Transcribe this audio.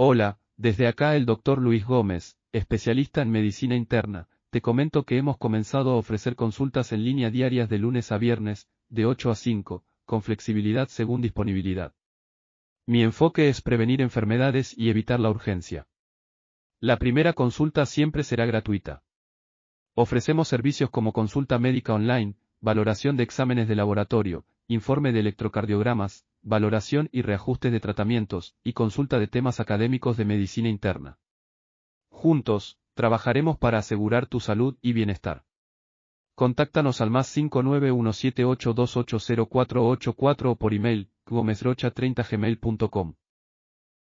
Hola, desde acá el doctor Luis Gómez, especialista en medicina interna, te comento que hemos comenzado a ofrecer consultas en línea diarias de lunes a viernes, de 8 a 5, con flexibilidad según disponibilidad. Mi enfoque es prevenir enfermedades y evitar la urgencia. La primera consulta siempre será gratuita. Ofrecemos servicios como consulta médica online, valoración de exámenes de laboratorio, informe de electrocardiogramas, valoración y reajustes de tratamientos, y consulta de temas académicos de medicina interna. Juntos, trabajaremos para asegurar tu salud y bienestar. Contáctanos al más 59178280484 o por email, gomesrocha 30 gmailcom